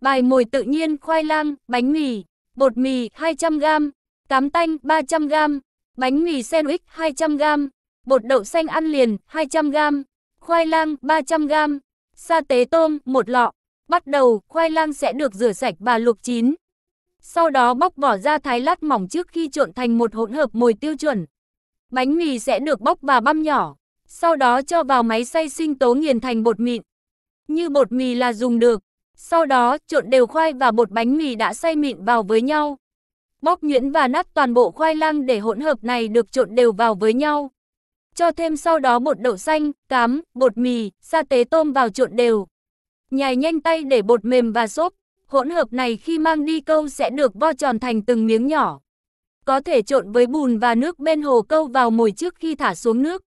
Bài mồi tự nhiên khoai lang, bánh mì, bột mì 200g, cám tanh 300g, bánh mì sandwich 200g, bột đậu xanh ăn liền 200g, khoai lang 300g, sa tế tôm 1 lọ. Bắt đầu, khoai lang sẽ được rửa sạch và luộc chín. Sau đó bóc vỏ ra thái lát mỏng trước khi trộn thành một hỗn hợp mồi tiêu chuẩn. Bánh mì sẽ được bóc và băm nhỏ, sau đó cho vào máy xay sinh tố nghiền thành bột mịn. Như bột mì là dùng được. Sau đó, trộn đều khoai và bột bánh mì đã xay mịn vào với nhau. bóc nhuyễn và nát toàn bộ khoai lang để hỗn hợp này được trộn đều vào với nhau. Cho thêm sau đó bột đậu xanh, cám, bột mì, sa tế tôm vào trộn đều. Nhài nhanh tay để bột mềm và xốp. Hỗn hợp này khi mang đi câu sẽ được vo tròn thành từng miếng nhỏ. Có thể trộn với bùn và nước bên hồ câu vào mồi trước khi thả xuống nước.